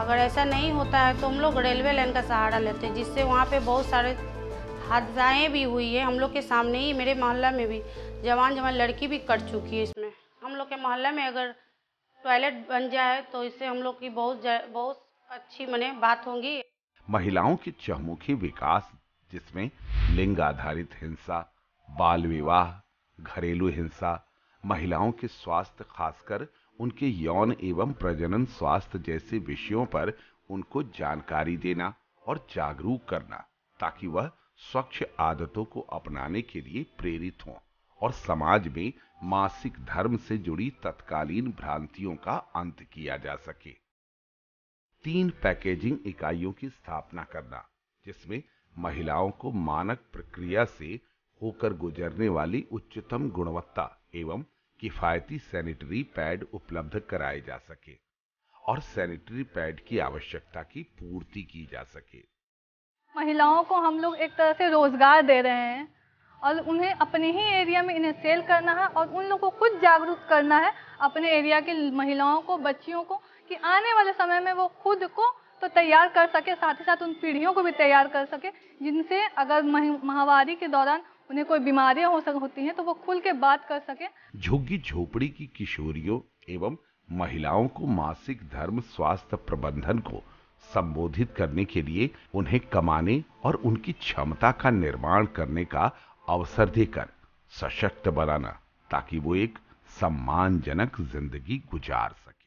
अगर ऐसा नहीं होता है तो हम लोग रेलवे लाइन का सहारा लेते हैं जिससे वहाँ पे बहुत सारे हादसाएँ भी हुई है हम लोग के सामने ही मेरे मोहल्ला में भी जवान जवान लड़की भी कट चुकी है इसमें हम लोग के मोहल्ला में अगर टॉयलेट बन जाए तो इससे हम लोग की बहुत बहुत अच्छी मैंने बात होगी महिलाओं की चहमुखी विकास जिसमें लिंग आधारित हिंसा बाल विवाह घरेलू हिंसा महिलाओं के स्वास्थ्य खासकर उनके यौन एवं प्रजनन स्वास्थ्य जैसे विषयों पर उनको जानकारी देना और जागरूक करना ताकि वह स्वच्छ आदतों को अपनाने के लिए प्रेरित हों और समाज में मासिक धर्म से जुड़ी तत्कालीन भ्रांतियों का अंत किया जा सके तीन पैकेजिंग इकाइयों की स्थापना करना जिसमें महिलाओं को मानक प्रक्रिया से होकर गुजरने वाली उच्चतम गुणवत्ता एवं किफायती सैनिटरी पैड उपलब्ध कराए जा सके और सैनिटरी पैड की आवश्यकता की पूर्ति की जा सके महिलाओं को हम लोग एक तरह से रोजगार दे रहे हैं और उन्हें अपने ही एरिया में इन्हें सेल करना है और उन लोगों को खुद जागरूक करना है अपने एरिया के महिलाओं को बच्चियों को कि आने वाले समय में वो खुद को तो तैयार कर सके साथ ही साथ उन पीढ़ियों को भी तैयार कर सके जिनसे अगर महावारी के दौरान उन्हें कोई बीमारियां हो सक होती हैं तो वो खुल के बात कर सके झुग्गी झोपड़ी की किशोरियों एवं महिलाओं को मासिक धर्म स्वास्थ्य प्रबंधन को संबोधित करने के लिए उन्हें कमाने और उनकी क्षमता का निर्माण करने का अवसर देकर सशक्त बनाना ताकि वो एक सम्मानजनक जिंदगी गुजार सके